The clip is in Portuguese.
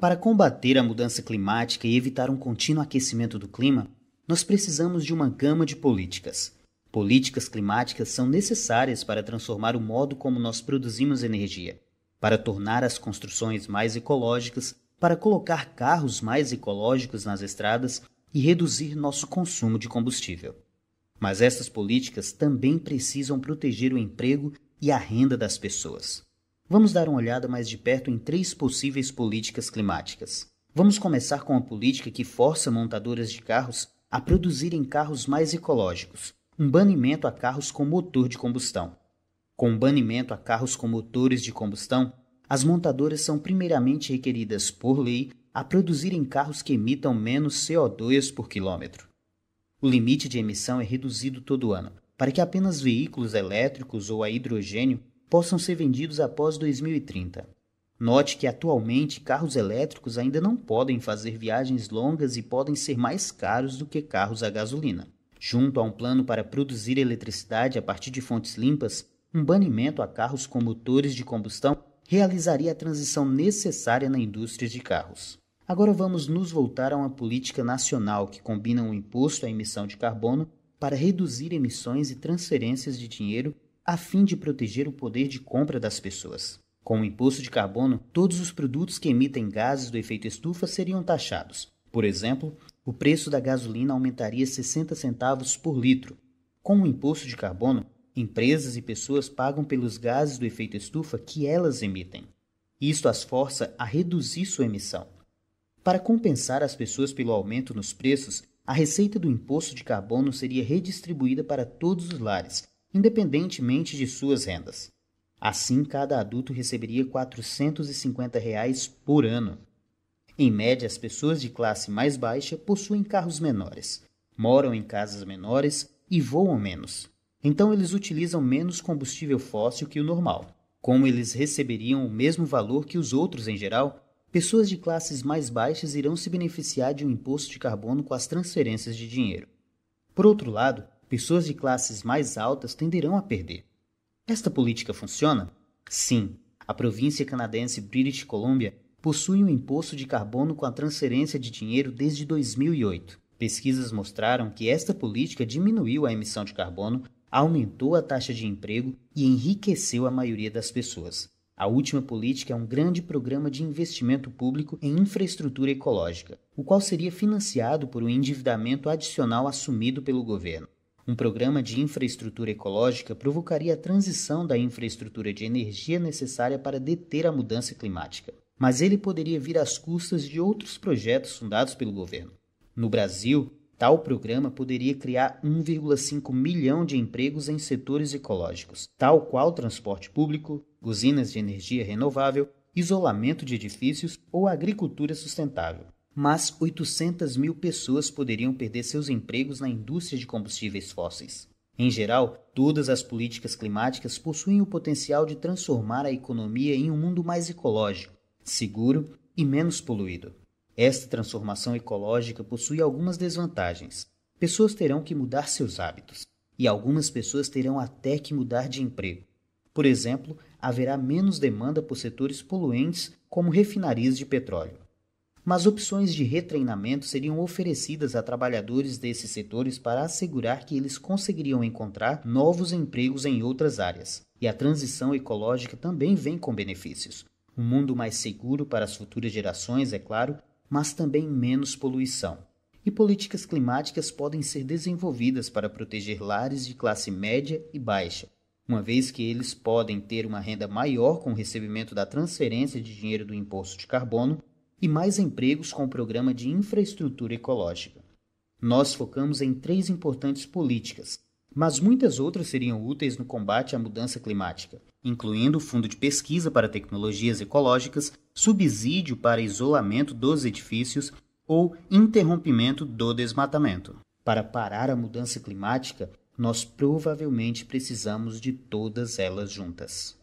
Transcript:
Para combater a mudança climática e evitar um contínuo aquecimento do clima, nós precisamos de uma gama de políticas. Políticas climáticas são necessárias para transformar o modo como nós produzimos energia, para tornar as construções mais ecológicas, para colocar carros mais ecológicos nas estradas e reduzir nosso consumo de combustível. Mas essas políticas também precisam proteger o emprego e a renda das pessoas. Vamos dar uma olhada mais de perto em três possíveis políticas climáticas. Vamos começar com a política que força montadoras de carros a produzirem carros mais ecológicos, um banimento a carros com motor de combustão. Com o banimento a carros com motores de combustão, as montadoras são primeiramente requeridas por lei a produzirem carros que emitam menos CO2 por quilômetro. O limite de emissão é reduzido todo ano, para que apenas veículos elétricos ou a hidrogênio possam ser vendidos após 2030. Note que atualmente carros elétricos ainda não podem fazer viagens longas e podem ser mais caros do que carros a gasolina. Junto a um plano para produzir eletricidade a partir de fontes limpas, um banimento a carros com motores de combustão realizaria a transição necessária na indústria de carros. Agora vamos nos voltar a uma política nacional que combina o um imposto à emissão de carbono para reduzir emissões e transferências de dinheiro a fim de proteger o poder de compra das pessoas. Com o imposto de carbono, todos os produtos que emitem gases do efeito estufa seriam taxados. Por exemplo, o preço da gasolina aumentaria 60 centavos por litro. Com o imposto de carbono, empresas e pessoas pagam pelos gases do efeito estufa que elas emitem. Isto as força a reduzir sua emissão. Para compensar as pessoas pelo aumento nos preços, a receita do imposto de carbono seria redistribuída para todos os lares, independentemente de suas rendas. Assim, cada adulto receberia R$ 450 reais por ano. Em média, as pessoas de classe mais baixa possuem carros menores, moram em casas menores e voam menos. Então, eles utilizam menos combustível fóssil que o normal. Como eles receberiam o mesmo valor que os outros em geral, pessoas de classes mais baixas irão se beneficiar de um imposto de carbono com as transferências de dinheiro. Por outro lado, pessoas de classes mais altas tenderão a perder. Esta política funciona? Sim. A província canadense British Columbia possui um imposto de carbono com a transferência de dinheiro desde 2008. Pesquisas mostraram que esta política diminuiu a emissão de carbono, aumentou a taxa de emprego e enriqueceu a maioria das pessoas. A última política é um grande programa de investimento público em infraestrutura ecológica, o qual seria financiado por um endividamento adicional assumido pelo governo. Um programa de infraestrutura ecológica provocaria a transição da infraestrutura de energia necessária para deter a mudança climática, mas ele poderia vir às custas de outros projetos fundados pelo governo. No Brasil, Tal programa poderia criar 1,5 milhão de empregos em setores ecológicos, tal qual transporte público, usinas de energia renovável, isolamento de edifícios ou agricultura sustentável mas 800 mil pessoas poderiam perder seus empregos na indústria de combustíveis fósseis. Em geral, todas as políticas climáticas possuem o potencial de transformar a economia em um mundo mais ecológico, seguro e menos poluído. Esta transformação ecológica possui algumas desvantagens. Pessoas terão que mudar seus hábitos, e algumas pessoas terão até que mudar de emprego. Por exemplo, haverá menos demanda por setores poluentes, como refinarias de petróleo mas opções de retreinamento seriam oferecidas a trabalhadores desses setores para assegurar que eles conseguiriam encontrar novos empregos em outras áreas. E a transição ecológica também vem com benefícios. Um mundo mais seguro para as futuras gerações, é claro, mas também menos poluição. E políticas climáticas podem ser desenvolvidas para proteger lares de classe média e baixa, uma vez que eles podem ter uma renda maior com o recebimento da transferência de dinheiro do imposto de carbono e mais empregos com o programa de infraestrutura ecológica. Nós focamos em três importantes políticas, mas muitas outras seriam úteis no combate à mudança climática, incluindo o Fundo de Pesquisa para Tecnologias Ecológicas, subsídio para isolamento dos edifícios ou interrompimento do desmatamento. Para parar a mudança climática, nós provavelmente precisamos de todas elas juntas.